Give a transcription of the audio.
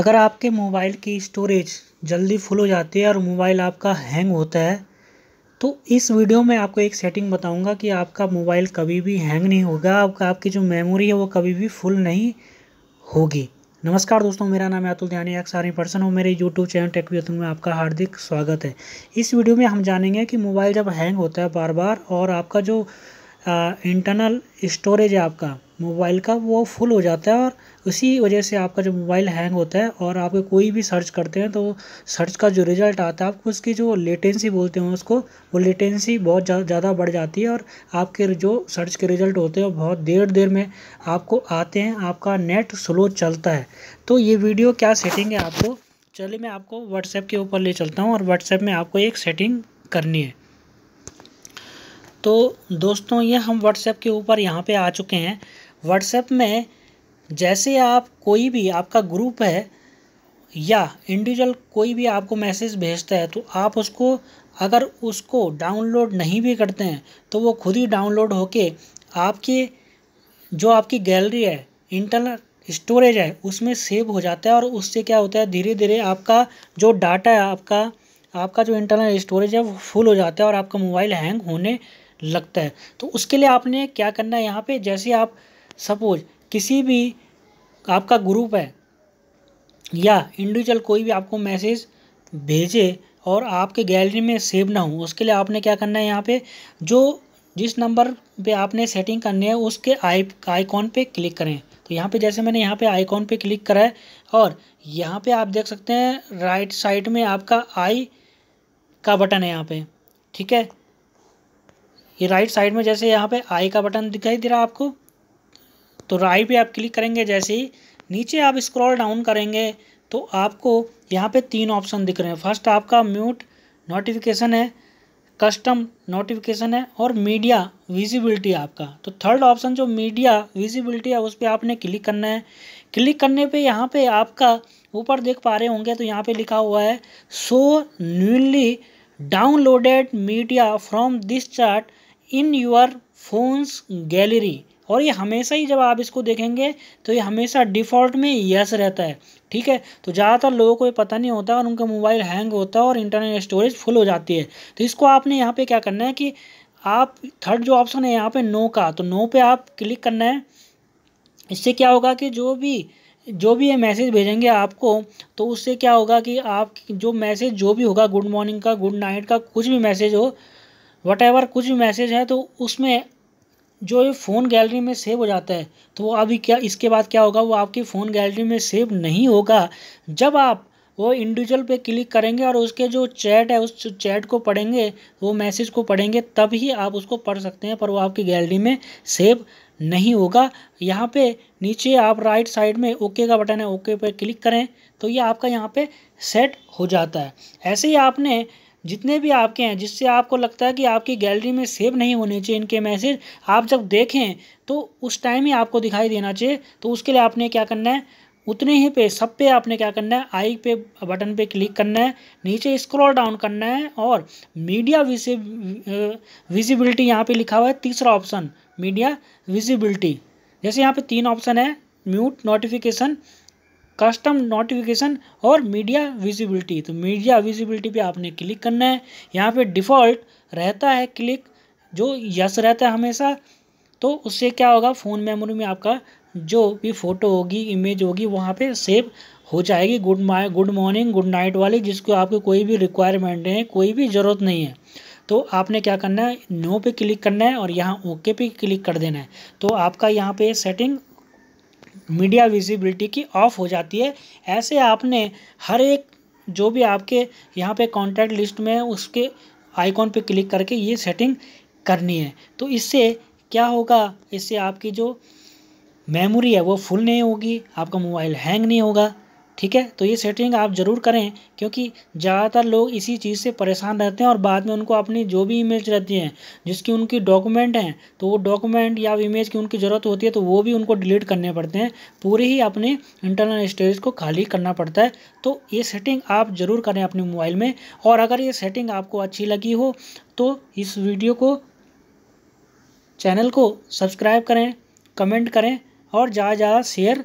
अगर आपके मोबाइल की स्टोरेज जल्दी फुल हो जाती है और मोबाइल आपका हैंग होता है तो इस वीडियो में आपको एक सेटिंग बताऊंगा कि आपका मोबाइल कभी भी हैंग नहीं होगा आपका आपकी जो मेमोरी है वो कभी भी फुल नहीं होगी नमस्कार दोस्तों मेरा नाम है अतुल ध्यानी एक सारी पर्सन और मेरे यूट्यूब चैनल टेक्वियतन में आपका हार्दिक स्वागत है इस वीडियो में हम जानेंगे कि मोबाइल जब हैंग होता है बार बार और आपका जो इंटरनल स्टोरेज है आपका मोबाइल का वो फुल हो जाता है और उसी वजह से आपका जो मोबाइल हैंग होता है और आप कोई भी सर्च करते हैं तो सर्च का जो रिज़ल्ट आता है आपको उसकी जो लेटेंसी बोलते हैं उसको वो लेटेंसी बहुत ज़्यादा बढ़ जाती है और आपके जो सर्च के रिज़ल्ट होते हैं बहुत देर देर में आपको आते हैं आपका नेट स्लो चलता है तो ये वीडियो क्या सेटिंग है आपको चलिए मैं आपको व्हाट्सएप के ऊपर ले चलता हूँ और व्हाट्सएप में आपको एक सेटिंग करनी है तो दोस्तों ये हम व्हाट्सएप के ऊपर यहाँ पे आ चुके हैं व्हाट्सएप में जैसे आप कोई भी आपका ग्रुप है या इंडिविजुअल कोई भी आपको मैसेज भेजता है तो आप उसको अगर उसको डाउनलोड नहीं भी करते हैं तो वो खुद ही डाउनलोड होके आपके जो आपकी गैलरी है इंटरनल स्टोरेज है उसमें सेव हो जाता है और उससे क्या होता है धीरे धीरे आपका जो डाटा है आपका आपका जो इंटरनल स्टोरेज है वो फुल हो जाता है और आपका मोबाइल हैंग होने लगता है तो उसके लिए आपने क्या करना है यहाँ पे जैसे आप सपोज किसी भी आपका ग्रुप है या इंडिविजुअल कोई भी आपको मैसेज भेजे और आपके गैलरी में सेव ना हो उसके लिए आपने क्या करना है यहाँ पे जो जिस नंबर पे आपने सेटिंग करनी है उसके आई आइकॉन पे क्लिक करें तो यहाँ पे जैसे मैंने यहाँ पे आइकॉन पे क्लिक करा है और यहाँ पे आप देख सकते हैं राइट साइड में आपका आई का बटन है यहाँ पे ठीक है ये राइट साइड में जैसे यहाँ पे आई का बटन दिखाई दे रहा है आपको तो राई पे आप क्लिक करेंगे जैसे ही नीचे आप स्क्रॉल डाउन करेंगे तो आपको यहाँ पे तीन ऑप्शन दिख रहे हैं फर्स्ट आपका म्यूट नोटिफिकेशन है कस्टम नोटिफिकेशन है और मीडिया विजिबिलिटी आपका तो थर्ड ऑप्शन जो मीडिया विजिबिलिटी है उस पर आपने क्लिक करना है क्लिक करने पे यहाँ पे आपका ऊपर देख पा रहे होंगे तो यहाँ पे लिखा हुआ है so newly downloaded media from this chat in your phones gallery और ये हमेशा ही जब आप इसको देखेंगे तो ये हमेशा डिफ़ॉल्ट में यस रहता है ठीक है तो ज़्यादातर लोगों को ये पता नहीं होता और उनका मोबाइल हैंग होता है और इंटरनेट स्टोरेज फुल हो जाती है तो इसको आपने यहाँ पे क्या करना है कि आप थर्ड जो ऑप्शन है यहाँ पे नो का तो नो पे आप क्लिक करना है इससे क्या होगा कि जो भी जो भी ये मैसेज भेजेंगे आपको तो उससे क्या होगा कि आप जो मैसेज जो भी होगा गुड मॉर्निंग का गुड नाइट का कुछ भी मैसेज हो वट कुछ भी मैसेज है तो उसमें जो ये फ़ोन गैलरी में सेव हो जाता है तो वो अभी क्या इसके बाद क्या होगा वो आपकी फ़ोन गैलरी में सेव नहीं होगा जब आप वो इंडिविजुअल पे क्लिक करेंगे और उसके जो चैट है उस चैट को पढ़ेंगे वो मैसेज को पढ़ेंगे तब ही आप उसको पढ़ सकते हैं पर वो आपकी गैलरी में सेव नहीं होगा यहाँ पे नीचे आप राइट साइड में ओके का बटन है ओके पे क्लिक करें तो ये आपका यहाँ पे सेट हो जाता है ऐसे ही आपने जितने भी आपके हैं जिससे आपको लगता है कि आपकी गैलरी में सेव नहीं होने चाहिए इनके मैसेज आप जब देखें तो उस टाइम ही आपको दिखाई देना चाहिए तो उसके लिए आपने क्या करना है उतने ही पे सब पे आपने क्या करना है आई पे बटन पे क्लिक करना है नीचे स्क्रॉल डाउन करना है और मीडिया विजिबिलिटी यहाँ पे लिखा हुआ है तीसरा ऑप्शन मीडिया विजिबिलिटी जैसे यहाँ पे तीन ऑप्शन है म्यूट नोटिफिकेशन कस्टम नोटिफिकेशन और मीडिया विजिबिलिटी तो मीडिया विजिबिलिटी पे आपने क्लिक करना है यहाँ पे डिफ़ॉल्ट रहता है क्लिक जो यस रहता है हमेशा तो उससे क्या होगा फ़ोन मेमोरी में आपका जो भी फ़ोटो होगी इमेज होगी वहाँ पे सेव हो जाएगी good my good morning good night वाली जिसको आपको कोई भी रिक्वायरमेंट है कोई भी ज़रूरत नहीं है तो आपने क्या करना है नो पे क्लिक करना है और यहाँ ओके पे क्लिक कर देना है तो आपका यहाँ पे सेटिंग मीडिया विजिबिलिटी की ऑफ हो जाती है ऐसे आपने हर एक जो भी आपके यहाँ पे कॉन्टैक्ट लिस्ट में उसके आइकॉन पे क्लिक करके ये सेटिंग करनी है तो इससे क्या होगा इससे आपकी जो मेमोरी है वो फुल नहीं होगी आपका मोबाइल हैंग नहीं होगा ठीक है तो ये सेटिंग आप ज़रूर करें क्योंकि ज़्यादातर लोग इसी चीज़ से परेशान रहते हैं और बाद में उनको अपनी जो भी इमेज रहती हैं जिसकी उनकी डॉक्यूमेंट हैं तो वो डॉक्यूमेंट या इमेज की उनकी ज़रूरत होती है तो वो भी उनको डिलीट करने पड़ते हैं पूरे ही अपने इंटरनल स्टोरेज को खाली करना पड़ता है तो ये सेटिंग आप ज़रूर करें अपने मोबाइल में और अगर ये सेटिंग आपको अच्छी लगी हो तो इस वीडियो को चैनल को सब्सक्राइब करें कमेंट करें और ज़्यादा ज़्यादा शेयर